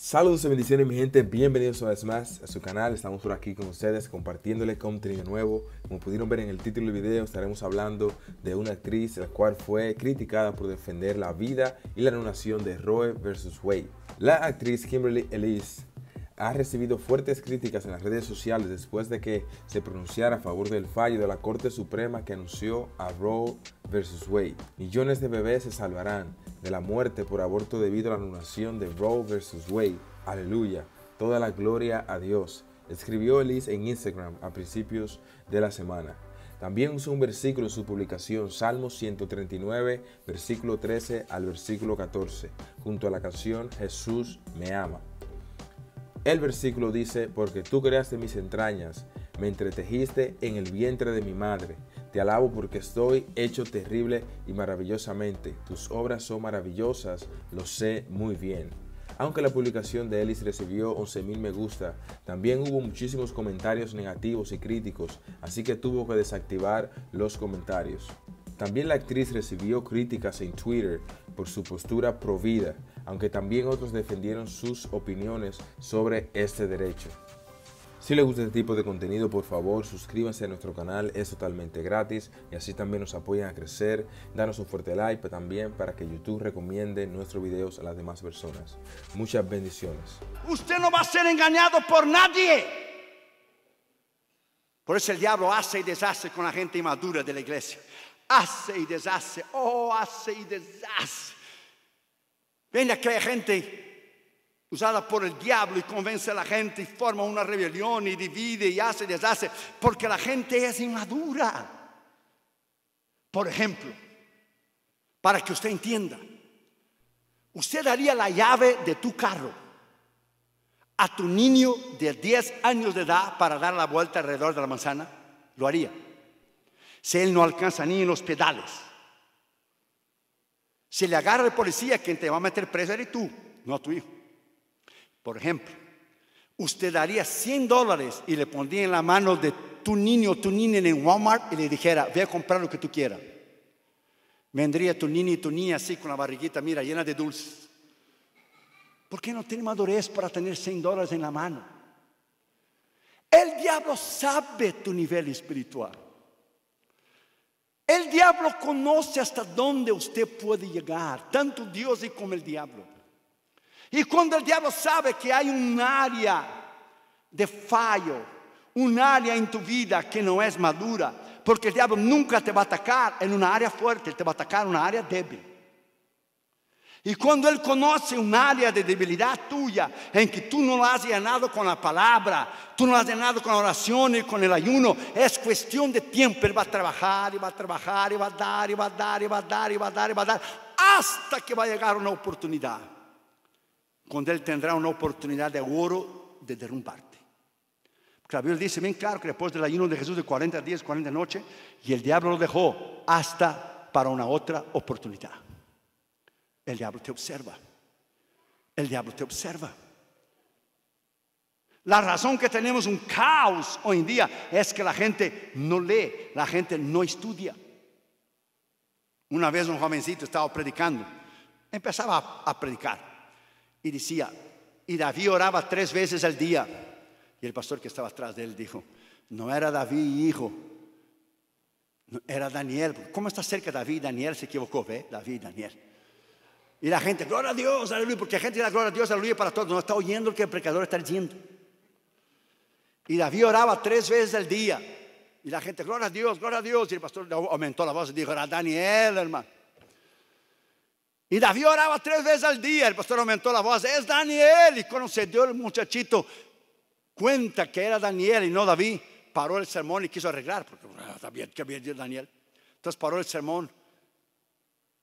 Saludos y bendiciones mi gente, bienvenidos una vez más a su canal, estamos por aquí con ustedes compartiéndole contenido nuevo. Como pudieron ver en el título del video estaremos hablando de una actriz la cual fue criticada por defender la vida y la anulación de Roe versus Wade. La actriz Kimberly Elise ha recibido fuertes críticas en las redes sociales después de que se pronunciara a favor del fallo de la Corte Suprema que anunció a Roe versus Wade. Millones de bebés se salvarán de la muerte por aborto debido a la anulación de Roe versus Wade. Aleluya, toda la gloria a Dios, escribió Elise en Instagram a principios de la semana. También usó un versículo en su publicación, Salmo 139, versículo 13 al versículo 14, junto a la canción Jesús me ama. El versículo dice, porque tú creaste mis entrañas, me entretejiste en el vientre de mi madre. Te alabo porque estoy hecho terrible y maravillosamente. Tus obras son maravillosas, lo sé muy bien. Aunque la publicación de Ellis recibió 11.000 me gusta, también hubo muchísimos comentarios negativos y críticos, así que tuvo que desactivar los comentarios. También la actriz recibió críticas en Twitter por su postura provida, aunque también otros defendieron sus opiniones sobre este derecho. Si les gusta este tipo de contenido, por favor, suscríbanse a nuestro canal, es totalmente gratis y así también nos apoyan a crecer. Danos un fuerte like también para que YouTube recomiende nuestros videos a las demás personas. Muchas bendiciones. Usted no va a ser engañado por nadie. Por eso el diablo hace y deshace con la gente inmadura de la iglesia. Hace y deshace, oh, hace y deshace. Viene aquella gente usada por el diablo y convence a la gente y forma una rebelión y divide y hace y deshace porque la gente es inmadura. Por ejemplo, para que usted entienda, usted daría la llave de tu carro a tu niño de 10 años de edad para dar la vuelta alrededor de la manzana. Lo haría. Si él no alcanza ni en los pedales si le agarra el policía, quien te va a meter preso eres tú, no tu hijo. Por ejemplo, usted daría 100 dólares y le pondría en la mano de tu niño o tu niña en Walmart y le dijera, ve a comprar lo que tú quieras. Vendría tu niño y tu niña así con la barriguita, mira, llena de dulces. ¿Por qué no tiene madurez para tener 100 dólares en la mano? El diablo sabe tu nivel espiritual. El diablo conoce hasta dónde usted puede llegar, tanto Dios y como el diablo. Y cuando el diablo sabe que hay un área de fallo, un área en tu vida que no es madura, porque el diablo nunca te va a atacar en un área fuerte, te va a atacar en un área débil. Y cuando Él conoce un área de debilidad tuya en que tú no lo has llenado con la palabra, tú no lo has llenado con la oración y con el ayuno, es cuestión de tiempo. Él va a trabajar y va a trabajar y va a dar y va a dar y va a dar y va a dar y va a dar hasta que va a llegar una oportunidad. Cuando Él tendrá una oportunidad de oro de derrumbarte. Porque la Biblia dice bien claro que después del ayuno de Jesús de 40 días, 40 noches, y el diablo lo dejó hasta para una otra oportunidad. El diablo te observa. El diablo te observa. La razón que tenemos un caos hoy en día es que la gente no lee, la gente no estudia. Una vez un jovencito estaba predicando, empezaba a, predicar y decía, y David oraba tres veces al día. Y el pastor que estaba atrás de él dijo, no era David hijo, era Daniel. ¿Cómo está cerca David? y Daniel se equivocó, ¿ve? David, y Daniel. Y la gente, gloria a Dios, aleluya, porque la gente da gloria a Dios, aleluya para todos. No está oyendo lo que el pecador está diciendo. Y David oraba tres veces al día. Y la gente, gloria a Dios, gloria a Dios. Y el pastor aumentó la voz y dijo, era Daniel, hermano. Y David oraba tres veces al día. El pastor aumentó la voz, es Daniel. Y cuando se dio el muchachito cuenta que era Daniel y no David, paró el sermón y quiso arreglar. Porque, ah, bien, que dicho Daniel. Entonces paró el sermón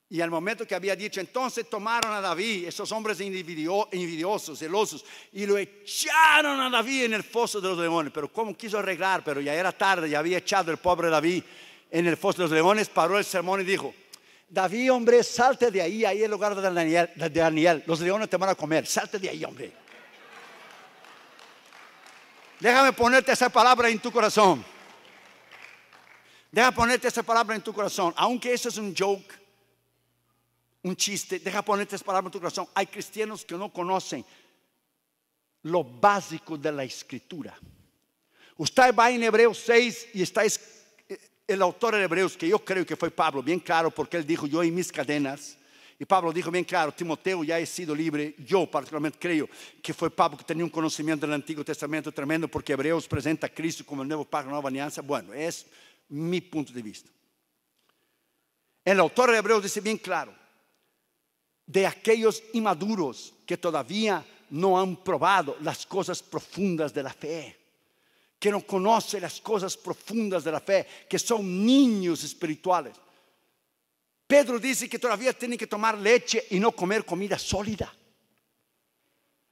y al momento que había dicho, entonces tomaron a David, esos hombres envidiosos, celosos, y lo echaron a David en el foso de los leones. Pero como quiso arreglar? Pero ya era tarde, ya había echado el pobre David en el foso de los leones, paró el sermón y dijo, David, hombre, salte de ahí, ahí es el lugar de Daniel, de Daniel, los leones te van a comer, salte de ahí, hombre. Déjame ponerte esa palabra en tu corazón. Déjame ponerte esa palabra en tu corazón, aunque eso es un joke un chiste, deja poner para palabras en tu corazón. Hay cristianos que no conocen lo básico de la escritura. Usted va en Hebreos 6 y está eh, el autor de Hebreos, que yo creo que fue Pablo, bien claro, porque él dijo, yo y mis cadenas, y Pablo dijo bien claro, Timoteo ya he sido libre, yo particularmente creo que fue Pablo que tenía un conocimiento del Antiguo Testamento tremendo, porque Hebreos presenta a Cristo como el nuevo Pacto, nueva alianza. Bueno, es mi punto de vista. El autor de Hebreos dice bien claro, de aquellos inmaduros que todavía no han probado las cosas profundas de la fe, que no conocen las cosas profundas de la fe, que son niños espirituales. Pedro dice que todavía tienen que tomar leche y no comer comida sólida.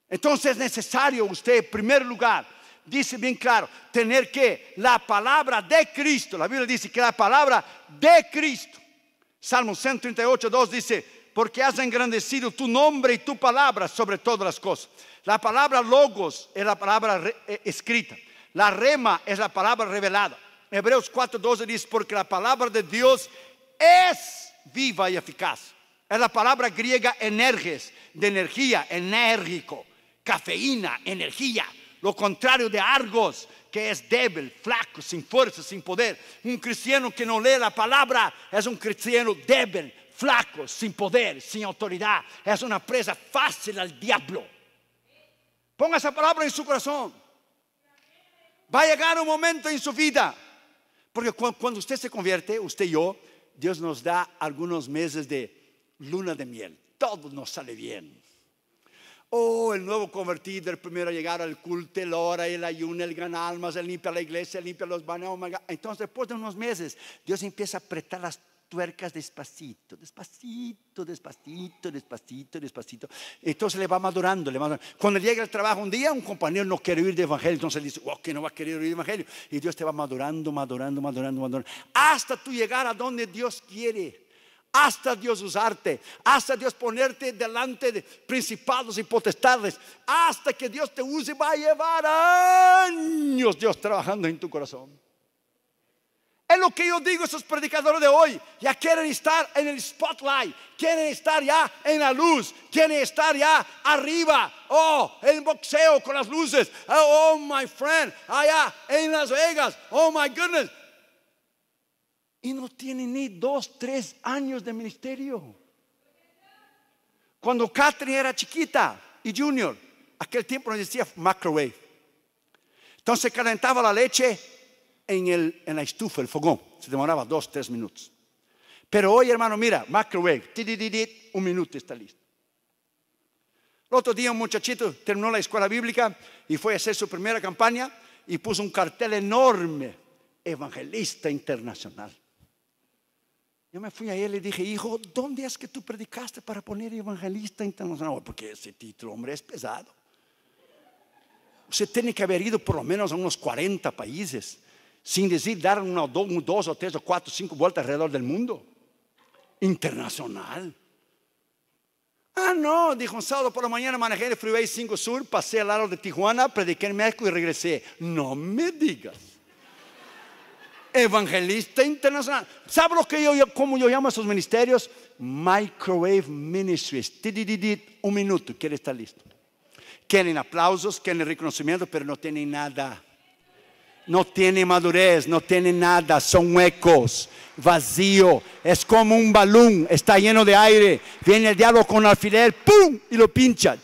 Entonces es necesario usted, en primer lugar, dice bien claro, tener que la palabra de Cristo, la Biblia dice que la palabra de Cristo, Salmo 138, 2 dice, porque has engrandecido tu nombre y tu palabra sobre todas las cosas. La palabra logos es la palabra eh, escrita. La rema es la palabra revelada. Hebreos 4:12 dice, porque la palabra de Dios es viva y eficaz. Es la palabra griega energes, de energía, enérgico, cafeína, energía. Lo contrario de Argos, que es débil, flaco, sin fuerza, sin poder. Un cristiano que no lee la palabra es un cristiano débil, Flaco, sin poder, sin autoridad. Es una presa fácil al diablo. Ponga esa palabra en su corazón. Va a llegar un momento en su vida. Porque cuando usted se convierte, usted y yo, Dios nos da algunos meses de luna de miel. Todo nos sale bien. Oh, el nuevo convertido, el primero a llegar al culto, el hora el ayuno, el gran alma, se limpia la iglesia, limpia los baños. Oh Entonces, después de unos meses, Dios empieza a apretar las tuercas despacito, despacito, despacito, despacito, despacito. Entonces le va madurando, le va madurando. Cuando llega el trabajo un día, un compañero no quiere oír de evangelio, entonces dice, oh, que no va a querer oír de evangelio. Y Dios te va madurando, madurando, madurando, madurando. Hasta tú llegar a donde Dios quiere. Hasta Dios usarte, hasta Dios ponerte delante de principados y potestades, hasta que Dios te use, va a llevar años Dios trabajando en tu corazón. Es lo que yo digo a esos predicadores de hoy. Ya quieren estar en el spotlight, quieren estar ya en la luz, quieren estar ya arriba. Oh, el boxeo con las luces. Oh, oh, my friend, allá en Las Vegas. Oh, my goodness. Y no tienen ni dos, tres años de ministerio. Cuando Catherine era chiquita y junior, aquel tiempo no decía microwave. Entonces calentaba la leche en, la estufa, el fogón. Se demoraba dos, tres minutos. Pero hoy, hermano, mira, microwave, un minuto está listo. El otro día un muchachito terminó la escuela bíblica y fue a hacer su primera campaña y puso un cartel enorme, evangelista internacional. Yo me fui a él y dije, hijo, ¿dónde es que tú predicaste para poner evangelista internacional? Porque ese título, hombre, es pesado. Usted tiene que haber ido por lo menos a unos 40 países sin decir dar una, dos, o tres o cuatro, cinco vueltas alrededor del mundo. Internacional. Ah, no, dijo un sábado por la mañana manejé el Freeway 5 Sur, pasé al lado de Tijuana, prediqué en México y regresé. No me digas. Evangelista internacional. ¿Sabes lo que yo, cómo yo llamo a esos ministerios? Microwave Ministries. Un minuto, quiere estar listo. Quieren aplausos, quieren reconocimiento, pero no tienen nada no tiene madurez, no tiene nada, son huecos, vacío, es como un balón, está lleno de aire, viene el diablo con alfiler, ¡pum! y lo pincha.